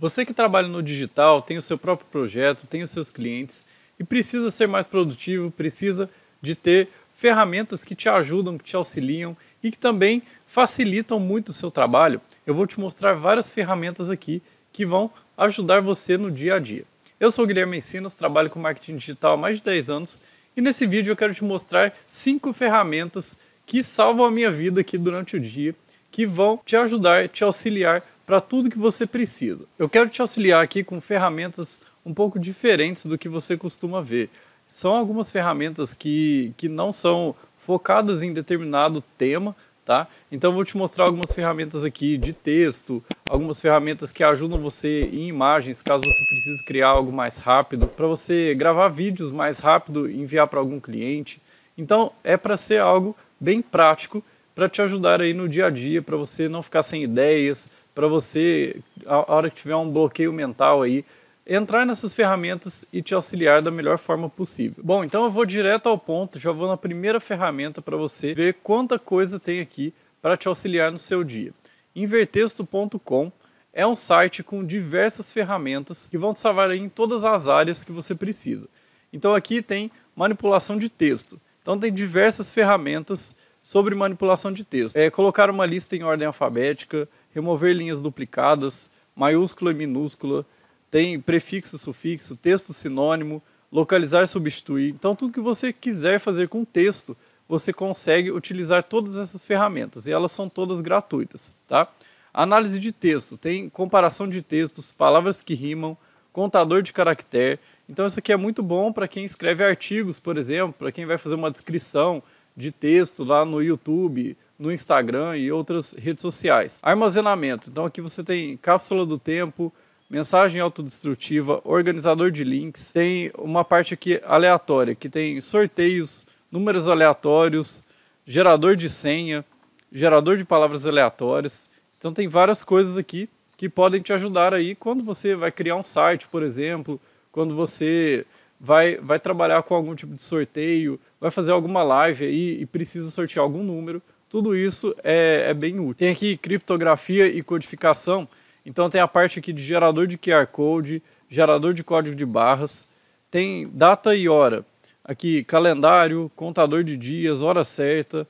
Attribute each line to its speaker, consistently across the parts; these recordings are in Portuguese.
Speaker 1: Você que trabalha no digital, tem o seu próprio projeto, tem os seus clientes e precisa ser mais produtivo, precisa de ter ferramentas que te ajudam, que te auxiliam e que também facilitam muito o seu trabalho. Eu vou te mostrar várias ferramentas aqui que vão ajudar você no dia a dia. Eu sou o Guilherme Ensinos, trabalho com marketing digital há mais de 10 anos e nesse vídeo eu quero te mostrar cinco ferramentas que salvam a minha vida aqui durante o dia, que vão te ajudar, te auxiliar para tudo que você precisa. Eu quero te auxiliar aqui com ferramentas um pouco diferentes do que você costuma ver. São algumas ferramentas que, que não são focadas em determinado tema, tá? Então vou te mostrar algumas ferramentas aqui de texto, algumas ferramentas que ajudam você em imagens, caso você precise criar algo mais rápido, para você gravar vídeos mais rápido e enviar para algum cliente. Então é para ser algo bem prático para te ajudar aí no dia a dia, para você não ficar sem ideias, para você, a hora que tiver um bloqueio mental aí, entrar nessas ferramentas e te auxiliar da melhor forma possível. Bom, então eu vou direto ao ponto, já vou na primeira ferramenta para você ver quanta coisa tem aqui para te auxiliar no seu dia. Invertexto.com é um site com diversas ferramentas que vão te salvar em todas as áreas que você precisa. Então aqui tem manipulação de texto. Então tem diversas ferramentas sobre manipulação de texto. É colocar uma lista em ordem alfabética, remover linhas duplicadas, maiúscula e minúscula, tem prefixo, sufixo, texto sinônimo, localizar, substituir. Então, tudo que você quiser fazer com texto, você consegue utilizar todas essas ferramentas e elas são todas gratuitas, tá? Análise de texto, tem comparação de textos, palavras que rimam, contador de caractere. Então, isso aqui é muito bom para quem escreve artigos, por exemplo, para quem vai fazer uma descrição de texto lá no YouTube no Instagram e outras redes sociais. Armazenamento. Então aqui você tem cápsula do tempo, mensagem autodestrutiva, organizador de links, tem uma parte aqui aleatória, que tem sorteios, números aleatórios, gerador de senha, gerador de palavras aleatórias. Então tem várias coisas aqui que podem te ajudar aí quando você vai criar um site, por exemplo, quando você vai, vai trabalhar com algum tipo de sorteio, vai fazer alguma live aí e precisa sortear algum número, tudo isso é, é bem útil. Tem aqui criptografia e codificação. Então tem a parte aqui de gerador de QR Code, gerador de código de barras, tem data e hora. Aqui calendário, contador de dias, hora certa,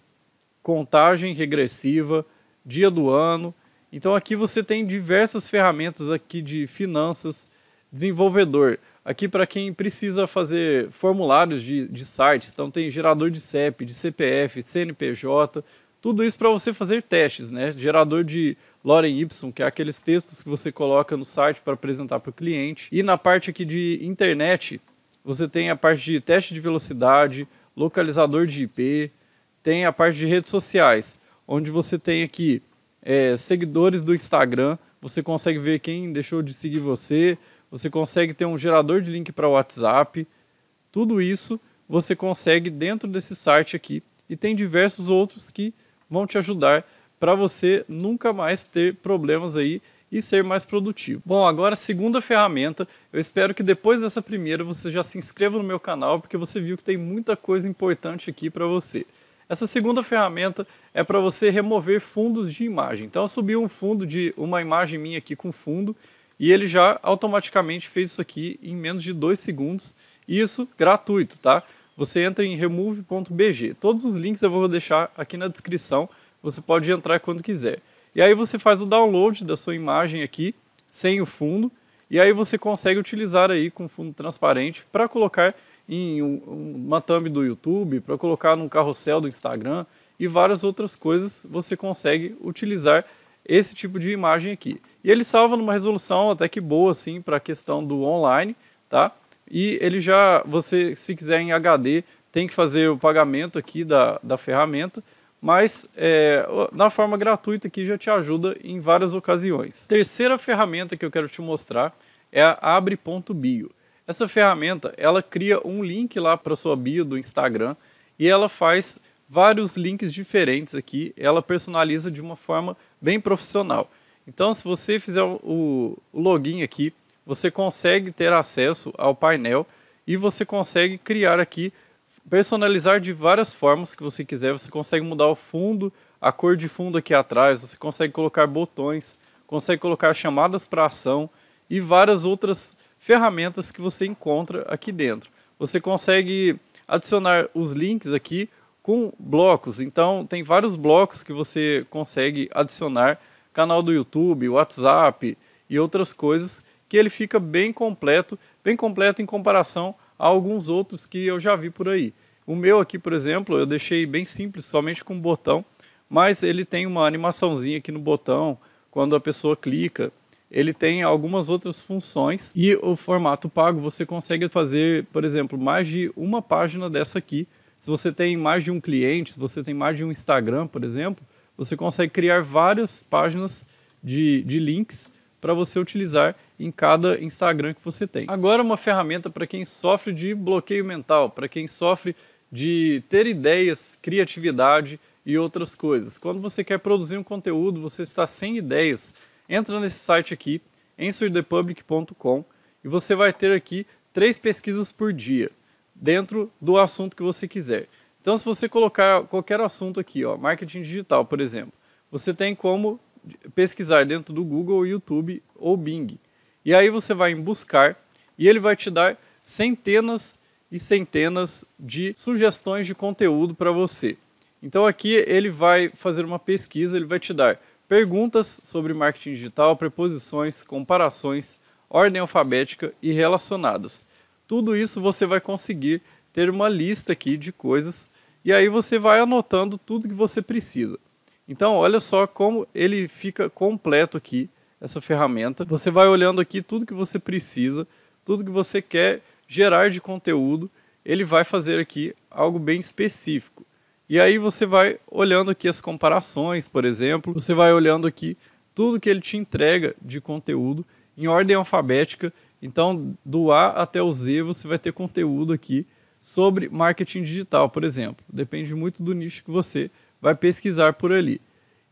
Speaker 1: contagem regressiva, dia do ano. Então aqui você tem diversas ferramentas aqui de finanças, desenvolvedor. Aqui para quem precisa fazer formulários de, de sites, então tem gerador de CEP, de CPF, CNPJ, tudo isso para você fazer testes, né? Gerador de Loren Y, que é aqueles textos que você coloca no site para apresentar para o cliente. E na parte aqui de internet, você tem a parte de teste de velocidade, localizador de IP, tem a parte de redes sociais, onde você tem aqui é, seguidores do Instagram, você consegue ver quem deixou de seguir você, você consegue ter um gerador de link para o WhatsApp, tudo isso você consegue dentro desse site aqui e tem diversos outros que vão te ajudar para você nunca mais ter problemas aí e ser mais produtivo. Bom, agora segunda ferramenta. Eu espero que depois dessa primeira você já se inscreva no meu canal, porque você viu que tem muita coisa importante aqui para você. Essa segunda ferramenta é para você remover fundos de imagem. Então eu subi um fundo de uma imagem minha aqui com fundo e ele já automaticamente fez isso aqui em menos de dois segundos. Isso gratuito, tá? você entra em remove.bg. Todos os links eu vou deixar aqui na descrição, você pode entrar quando quiser. E aí você faz o download da sua imagem aqui, sem o fundo, e aí você consegue utilizar aí com fundo transparente para colocar em uma thumb do YouTube, para colocar num carrossel do Instagram e várias outras coisas, você consegue utilizar esse tipo de imagem aqui. E ele salva numa resolução até que boa, assim, para a questão do online, tá? e ele já, você se quiser em HD, tem que fazer o pagamento aqui da, da ferramenta, mas é, na forma gratuita aqui já te ajuda em várias ocasiões. Terceira ferramenta que eu quero te mostrar é a abre.bio. Essa ferramenta, ela cria um link lá para sua bio do Instagram e ela faz vários links diferentes aqui, ela personaliza de uma forma bem profissional. Então, se você fizer o, o login aqui você consegue ter acesso ao painel e você consegue criar aqui, personalizar de várias formas que você quiser. Você consegue mudar o fundo, a cor de fundo aqui atrás, você consegue colocar botões, consegue colocar chamadas para ação e várias outras ferramentas que você encontra aqui dentro. Você consegue adicionar os links aqui com blocos. Então, tem vários blocos que você consegue adicionar: canal do YouTube, WhatsApp e outras coisas que ele fica bem completo, bem completo em comparação a alguns outros que eu já vi por aí. O meu aqui, por exemplo, eu deixei bem simples, somente com um botão, mas ele tem uma animaçãozinha aqui no botão, quando a pessoa clica, ele tem algumas outras funções e o formato pago você consegue fazer, por exemplo, mais de uma página dessa aqui. Se você tem mais de um cliente, se você tem mais de um Instagram, por exemplo, você consegue criar várias páginas de, de links para você utilizar em cada Instagram que você tem. Agora, uma ferramenta para quem sofre de bloqueio mental, para quem sofre de ter ideias, criatividade e outras coisas. Quando você quer produzir um conteúdo, você está sem ideias, entra nesse site aqui, answerthepublic.com, e você vai ter aqui três pesquisas por dia dentro do assunto que você quiser. Então, se você colocar qualquer assunto aqui, ó, marketing digital, por exemplo, você tem como pesquisar dentro do Google, YouTube ou Bing. E aí você vai em buscar e ele vai te dar centenas e centenas de sugestões de conteúdo para você. Então aqui ele vai fazer uma pesquisa, ele vai te dar perguntas sobre marketing digital, preposições, comparações, ordem alfabética e relacionadas. Tudo isso você vai conseguir ter uma lista aqui de coisas e aí você vai anotando tudo que você precisa. Então olha só como ele fica completo aqui essa ferramenta. Você vai olhando aqui tudo que você precisa, tudo que você quer gerar de conteúdo, ele vai fazer aqui algo bem específico. E aí você vai olhando aqui as comparações, por exemplo, você vai olhando aqui tudo que ele te entrega de conteúdo em ordem alfabética. Então, do A até o Z, você vai ter conteúdo aqui sobre marketing digital, por exemplo. Depende muito do nicho que você vai pesquisar por ali.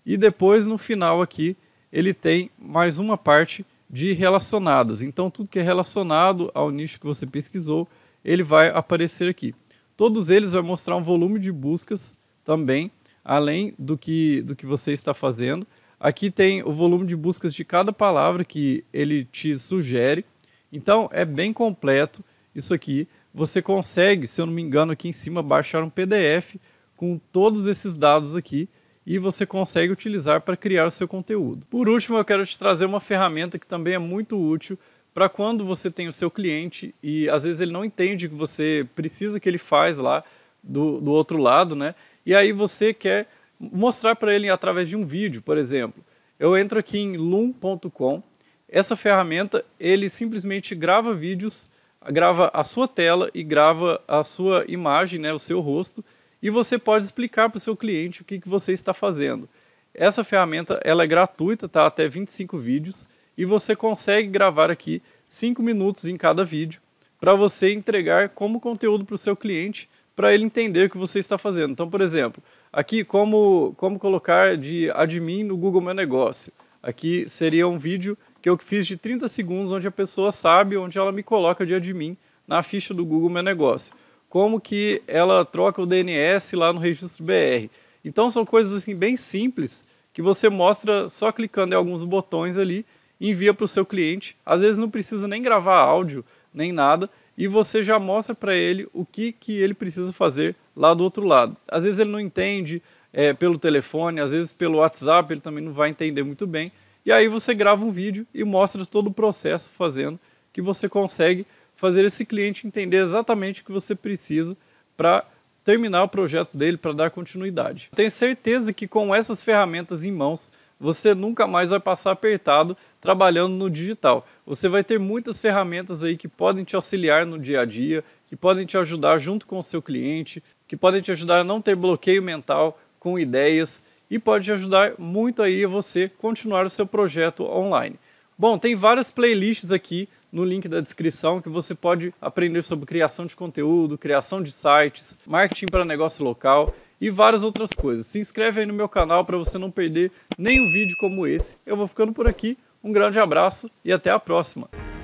Speaker 1: E depois, no final aqui, ele tem mais uma parte de relacionadas. Então, tudo que é relacionado ao nicho que você pesquisou, ele vai aparecer aqui. Todos eles vai mostrar um volume de buscas também, além do que, do que você está fazendo. Aqui tem o volume de buscas de cada palavra que ele te sugere. Então, é bem completo isso aqui. Você consegue, se eu não me engano, aqui em cima baixar um PDF com todos esses dados aqui e você consegue utilizar para criar o seu conteúdo. Por último, eu quero te trazer uma ferramenta que também é muito útil para quando você tem o seu cliente e às vezes ele não entende o que você precisa que ele faz lá do, do outro lado, né? E aí você quer mostrar para ele através de um vídeo, por exemplo. Eu entro aqui em loom.com. Essa ferramenta, ele simplesmente grava vídeos, grava a sua tela e grava a sua imagem, né, o seu rosto e você pode explicar para o seu cliente o que, que você está fazendo. Essa ferramenta ela é gratuita, tá? até 25 vídeos, e você consegue gravar aqui 5 minutos em cada vídeo para você entregar como conteúdo para o seu cliente para ele entender o que você está fazendo. Então, por exemplo, aqui como, como colocar de admin no Google Meu Negócio. Aqui seria um vídeo que eu fiz de 30 segundos onde a pessoa sabe onde ela me coloca de admin na ficha do Google Meu Negócio como que ela troca o DNS lá no registro BR. Então são coisas assim bem simples que você mostra só clicando em alguns botões ali, envia para o seu cliente. Às vezes não precisa nem gravar áudio nem nada e você já mostra para ele o que que ele precisa fazer lá do outro lado. Às vezes ele não entende é, pelo telefone, às vezes pelo WhatsApp ele também não vai entender muito bem. E aí você grava um vídeo e mostra todo o processo fazendo que você consegue fazer esse cliente entender exatamente o que você precisa para terminar o projeto dele, para dar continuidade. Tenho certeza que com essas ferramentas em mãos, você nunca mais vai passar apertado trabalhando no digital. Você vai ter muitas ferramentas aí que podem te auxiliar no dia a dia, que podem te ajudar junto com o seu cliente, que podem te ajudar a não ter bloqueio mental com ideias e pode te ajudar muito aí você continuar o seu projeto online. Bom, tem várias playlists aqui no link da descrição que você pode aprender sobre criação de conteúdo, criação de sites, marketing para negócio local e várias outras coisas. Se inscreve aí no meu canal para você não perder nenhum vídeo como esse. Eu vou ficando por aqui. Um grande abraço e até a próxima.